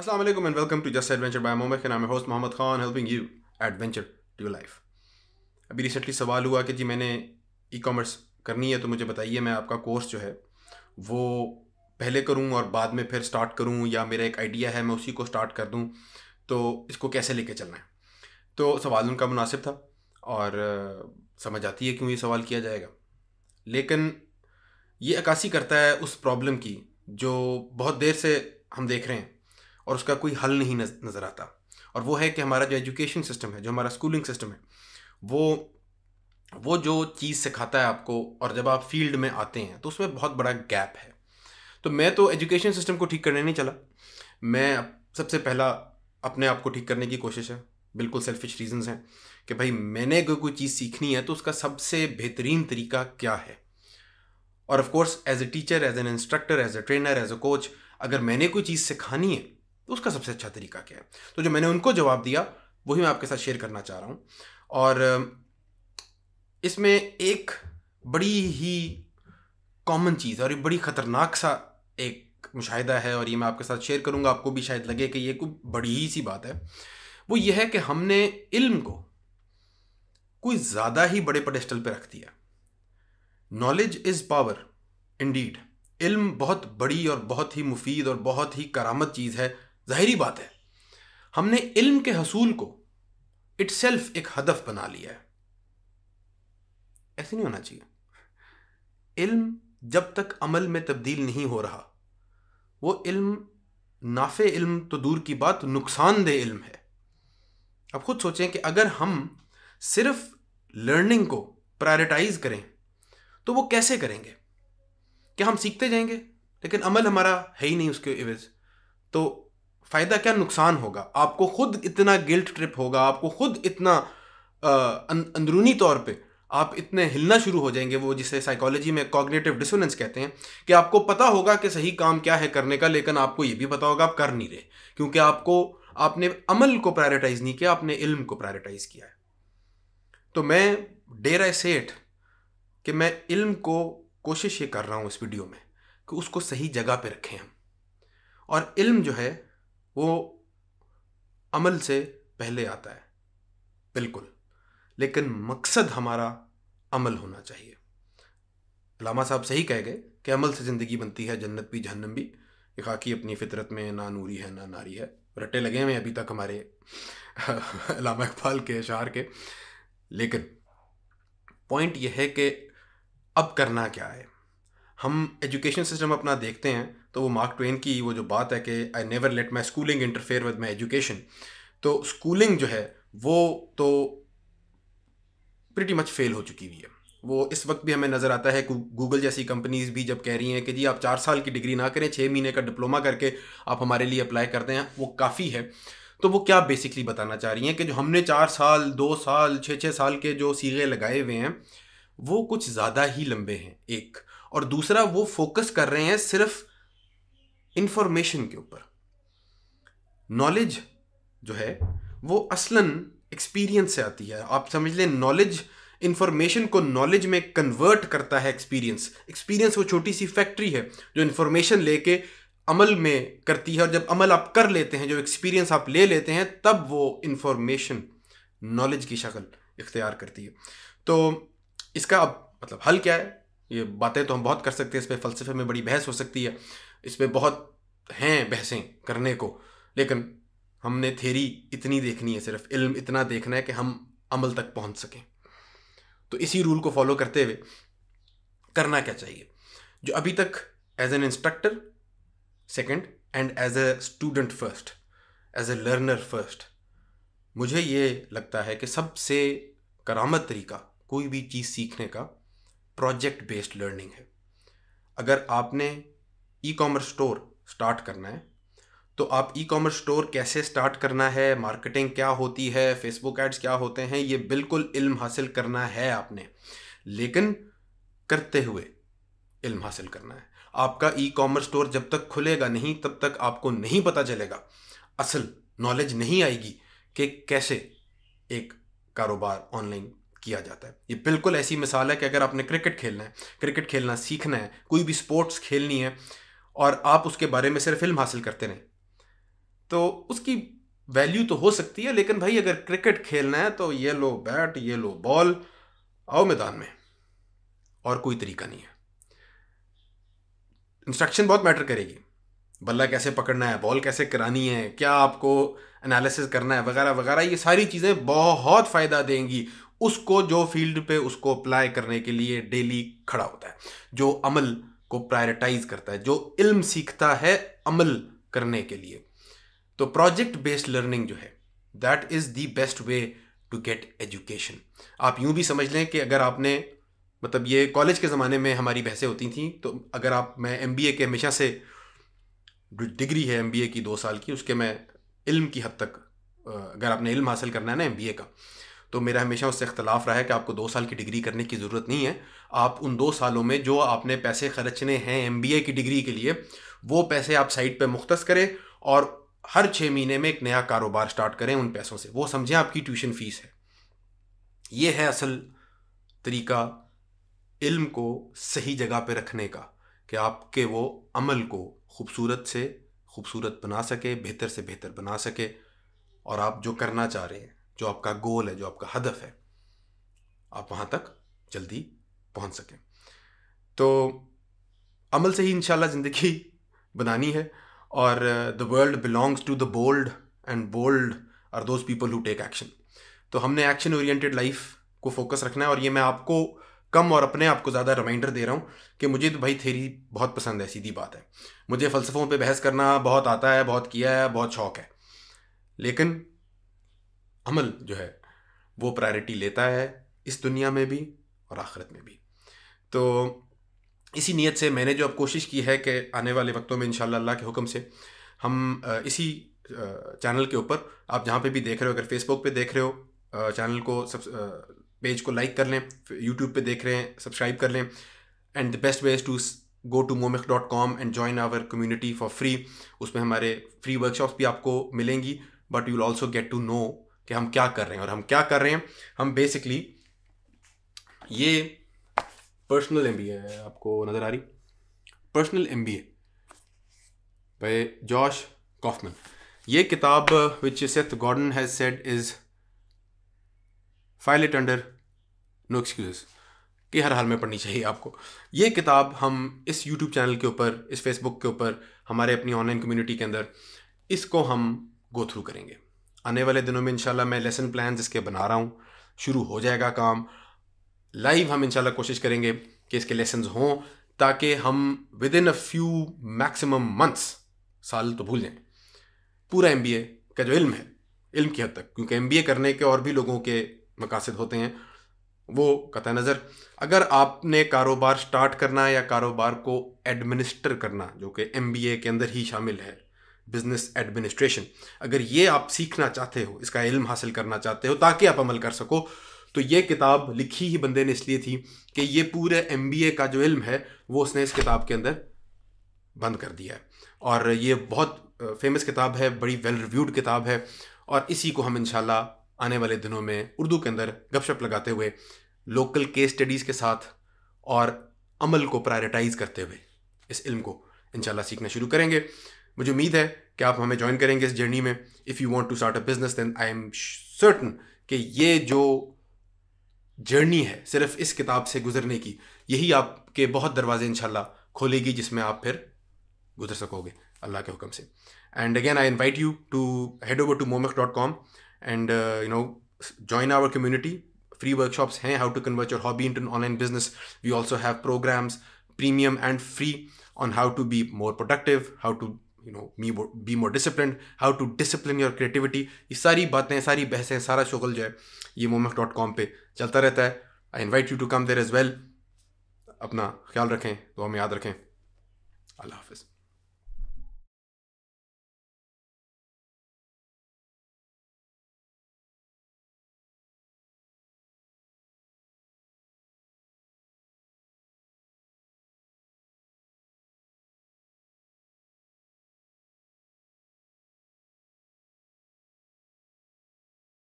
Assalamu alaikum and welcome to Just Adventure by Momek and I'm your host helping Khan helping you adventure to your life. अभी recently सवाल हुआ कि जी मैंने e commerce करनी है तो मुझे बताइए मैं आपका कोर्स जो है वो पहले करूँ और बाद में फिर स्टार्ट करूँ या मेरा एक आइडिया है मैं उसी को स्टार्ट कर दूँ तो इसको कैसे लेके चलना है तो सवाल उनका मुनासिब था और समझ आती है क्यों ये सवाल किया जाएगा लेकिन ये अक्सी करता है उस प्रॉब्लम की जो बहुत देर से हम देख रहे हैं और उसका कोई हल नहीं नज़र आता और वो है कि हमारा जो एजुकेशन सिस्टम है जो हमारा स्कूलिंग सिस्टम है वो वो जो चीज़ सिखाता है आपको और जब आप फील्ड में आते हैं तो उसमें बहुत बड़ा गैप है तो मैं तो एजुकेशन सिस्टम को ठीक करने नहीं चला मैं सबसे पहला अपने आप को ठीक करने की कोशिश है बिल्कुल सेल्फिश रीजंस हैं कि भाई मैंने अगर कोई चीज़ सीखनी है तो उसका सबसे बेहतरीन तरीका क्या है और of course as a teacher as an instructor as a trainer as a coach अगर मैंने कोई चीज़ सिखानी है तो उसका सबसे अच्छा तरीका क्या है तो जो मैंने उनको जवाब दिया वही मैं आपके साथ शेयर करना चाह रहा हूँ और इसमें एक बड़ी ही कॉमन चीज़ और एक बड़ी ख़तरनाक सा एक मुशाहिदा है और ये मैं आपके साथ शेयर करूँगा आपको भी शायद लगे कि ये कोई बड़ी ही सी बात है वो ये है कि हमने इल्म को कोई ज़्यादा ही बड़े पडेस्टल पे रख दिया नॉलेज इज़ पावर इंडीड इल्म बहुत बड़ी और बहुत ही मुफीद और बहुत ही करामत चीज़ है ज़ाहरी बात है हमने इल्म के हसूल को इट सेल्फ एक हदफ बना लिया है ऐसे नहीं होना चाहिए इल्म जब तक अमल में तब्दील नहीं हो रहा वो इल्म नाफे इल्म तो दूर की बात नुकसानदेह इल्म है अब खुद सोचें कि अगर हम सिर्फ लर्निंग को प्रायोरिटाइज करें तो वो कैसे करेंगे क्या हम सीखते जाएंगे लेकिन अमल हमारा है ही नहीं उसके एवज तो फ़ायदा क्या नुकसान होगा आपको खुद इतना गिल्ट ट्रिप होगा आपको खुद इतना अं, अंदरूनी तौर पे आप इतने हिलना शुरू हो जाएंगे वो जिसे साइकोलॉजी में कॉग्नेटिव डिसोनेंस कहते हैं कि आपको पता होगा कि सही काम क्या है करने का लेकिन आपको ये भी पता होगा आप कर नहीं रहे क्योंकि आपको आपने अमल को प्रायोरिटाइज़ नहीं किया आपने इल्म को प्रायोरिटाइज़ किया है तो मैं डेर आई सेठ कि मैं इल्म को कोशिश ये कर रहा हूँ इस वीडियो में कि उसको सही जगह पर रखें हम और इल्म जो है वो अमल से पहले आता है बिल्कुल लेकिन मकसद हमारा अमल होना चाहिए लामा साहब सही कह गए कि अमल से ज़िंदगी बनती है जन्नत भी जहन्नम भी खाकी अपनी फितरत में ना नूरी है ना नारी है रटे लगे हुए अभी तक हमारे लामा इकबाल के अशार के लेकिन पॉइंट यह है कि अब करना क्या है हम एजुकेशन सिस्टम अपना देखते हैं तो वो मार्क ट्वेन की वो जो बात है कि I never let my schooling interfere with my education तो स्कूलिंग जो है वो तो प्रिटी मच फेल हो चुकी हुई है वो इस वक्त भी हमें नज़र आता है गूगल जैसी कंपनीज भी जब कह रही हैं कि जी आप चार साल की डिग्री ना करें छः महीने का डिप्लोमा करके आप हमारे लिए अप्लाई करते हैं वो काफ़ी है तो वो क्या बेसिकली बताना चाह रही हैं कि जो हमने चार साल दो साल छः छः साल के जो सीगे लगाए हुए हैं वो कुछ ज़्यादा ही लंबे हैं एक और दूसरा वो फोकस कर रहे हैं सिर्फ़ इंफॉर्मेशन के ऊपर नॉलेज जो है वो असलन एक्सपीरियंस से आती है आप समझ लें नॉलेज इंफॉर्मेशन को नॉलेज में कन्वर्ट करता है एक्सपीरियंस एक्सपीरियंस वो छोटी सी फैक्ट्री है जो इंफॉर्मेशन लेके अमल में करती है और जब अमल आप कर लेते हैं जो एक्सपीरियंस आप ले लेते हैं तब वो इंफॉर्मेशन नॉलेज की शक्ल इख्तियार करती है तो इसका अब मतलब हल क्या है ये बातें तो हम बहुत कर सकते हैं इस पर फ़लसफे में बड़ी बहस हो सकती है इसमें बहुत हैं बहसें करने को लेकिन हमने थेरी इतनी देखनी है सिर्फ इल्म इतना देखना है कि हम अमल तक पहुंच सकें तो इसी रूल को फॉलो करते हुए करना क्या चाहिए जो अभी तक as an instructor second and as a student first as a learner first मुझे ये लगता है कि सबसे करामत तरीका कोई भी चीज़ सीखने का प्रोजेक्ट बेस्ड लर्निंग है अगर आपने ई कॉमर्स स्टोर स्टार्ट करना है तो आप ई कॉमर्स स्टोर कैसे स्टार्ट करना है मार्केटिंग क्या होती है फेसबुक एड्स क्या होते हैं ये बिल्कुल इल्म हासिल करना है आपने लेकिन करते हुए इल्म हासिल करना है आपका ई कॉमर्स स्टोर जब तक खुलेगा नहीं तब तक आपको नहीं पता चलेगा असल नॉलेज नहीं आएगी कि कैसे एक कारोबार ऑनलाइन किया जाता है ये बिल्कुल ऐसी मिसाल है कि अगर आपने क्रिकेट खेलना है क्रिकेट खेलना सीखना है कोई भी स्पोर्ट्स खेलनी है और आप उसके बारे में सिर्फ फिल्म हासिल करते रहें तो उसकी वैल्यू तो हो सकती है लेकिन भाई अगर क्रिकेट खेलना है तो ये लो बैट ये लो बॉल आओ मैदान में और कोई तरीका नहीं है इंस्ट्रक्शन बहुत मैटर करेगी बल्ला कैसे पकड़ना है बॉल कैसे करानी है क्या आपको एनालिसिस करना है वगैरह वगैरह ये सारी चीज़ें बहुत फ़ायदा देंगी उसको जो फील्ड पे उसको अप्लाई करने के लिए डेली खड़ा होता है जो अमल को प्रायोरिटाइज करता है जो इल्म सीखता है अमल करने के लिए तो प्रोजेक्ट बेस्ड लर्निंग जो है that is the best way to get education आप यूं भी समझ लें कि अगर आपने मतलब ये कॉलेज के ज़माने में हमारी बहसें होती थी तो अगर आप मैं एम बी ए के हमेशा से डिग्री है एम बी ए की दो साल की उसके मैं इल्म की हद तक अगर आपने इल्म हासिल करना है ना एम बी ए का तो मेरा हमेशा उससे इख्तलाफ रहा है कि आपको दो साल की डिग्री करने की ज़रूरत नहीं है आप उन दो सालों में जो आपने पैसे खर्चने हैं एम की डिग्री के लिए वो पैसे आप साइट पर मुख्त करें और हर छः महीने में एक नया कारोबार स्टार्ट करें उन पैसों से वो समझें आपकी ट्यूशन फ़ीस है ये है असल तरीका इल्म को सही जगह पर रखने का कि आपके वो अमल को खूबसूरत से खूबसूरत बना सके बेहतर से बेहतर बना सके और आप जो करना चाह रहे हैं जो आपका गोल है जो आपका हदफ है आप वहाँ तक जल्दी पहुंच सकें तो अमल से ही इन ज़िंदगी बनानी है और the world belongs to the bold and bold are those people who take action तो हमने एक्शन ओरिएंटेड लाइफ को फोकस रखना है और ये मैं आपको कम और अपने आप को ज़्यादा रिमाइंडर दे रहा हूँ कि मुझे तो भाई थेरी बहुत पसंद है सीधी बात है मुझे फ़लसफ़ों पे बहस करना बहुत आता है बहुत किया है बहुत शौक है लेकिन अमल जो है वो प्रायोरिटी लेता है इस दुनिया में भी और आखिरत में भी तो इसी नीयत से मैंने जो अब कोशिश की है कि आने वाले वक्तों में इन अल्लाह के हुक्म से हम इसी चैनल के ऊपर आप जहाँ पे भी देख रहे हो अगर फेसबुक पे देख रहे हो चैनल को सब पेज को लाइक कर लें यूट्यूब पे देख रहे हैं सब्सक्राइब कर लें and the best way is to go to Momic dot com and join our community for free उसमें हमारे फ्री वर्कशॉप्स भी आपको मिलेंगी but you will also get to know कि हम क्या कर रहे हैं और हम क्या कर रहे हैं हम बेसिकली ये पर्सनल एम है आपको नज़र आ रही personal M B A by Josh Kaufman ये किताब which Seth Godin has said is file it under no excuse कि हर हाल में पढ़नी चाहिए आपको ये किताब हम इस यूट्यूब चैनल के ऊपर इस फेसबुक के ऊपर हमारे अपनी ऑनलाइन कम्युनिटी के अंदर इसको हम गो थ्रू करेंगे आने वाले दिनों में इंशाल्लाह मैं लेसन प्लान इसके बना रहा हूँ शुरू हो जाएगा काम लाइव हम इंशाल्लाह कोशिश करेंगे कि इसके लेसन हों ताकि हम within a few maximum months साल तो भूल जाएं पूरा एम का जो इल्म है इल्म की हद तक क्योंकि एम करने के और भी लोगों के मकासद होते हैं वो कत नज़र अगर आपने कारोबार स्टार्ट करना है या कारोबार को एडमिनिस्टर करना जो कि एम के अंदर ही शामिल है बिजनेस एडमिनिस्ट्रेशन अगर ये आप सीखना चाहते हो इसका इल्म हासिल करना चाहते हो ताकि आप अमल कर सको तो ये किताब लिखी ही बंदे ने इसलिए थी कि ये पूरे एम का जो इल्म है वो उसने इस किताब के अंदर बंद कर दिया है और ये बहुत फेमस किताब है बड़ी वेल रिव्यूड किताब है और इसी को हम इन आने वाले दिनों में उर्दू के अंदर गपशप लगाते हुए लोकल केस स्टडीज़ के साथ और अमल को प्रायोरिटाइज़ करते हुए इस इल्म को इन सीखना शुरू करेंगे मुझे उम्मीद है कि आप हमें ज्वाइन करेंगे इस जर्नी में if you want to start a business then I am certain कि ये जो जर्नी है सिर्फ इस किताब से गुजरने की यही आपके बहुत दरवाजे इनशाला खोलेगी जिसमें आप फिर गुजर सकोगे अल्लाह के हुक्म से and again I invite you to head over to Momic dot com and you know join our community free workshops हैं how to convert your hobby into online business we also have programs premium and free on how to be more productive how to you know me be more discipline how to discipline your creativity ये सारी बातें सारी बहसें सारा शोगल जो है ये मोमेक dot com पर चलता रहता है I invite you to come there as well अपना ख्याल रखें दुआ में याद रखें अल्लाह हाफिज़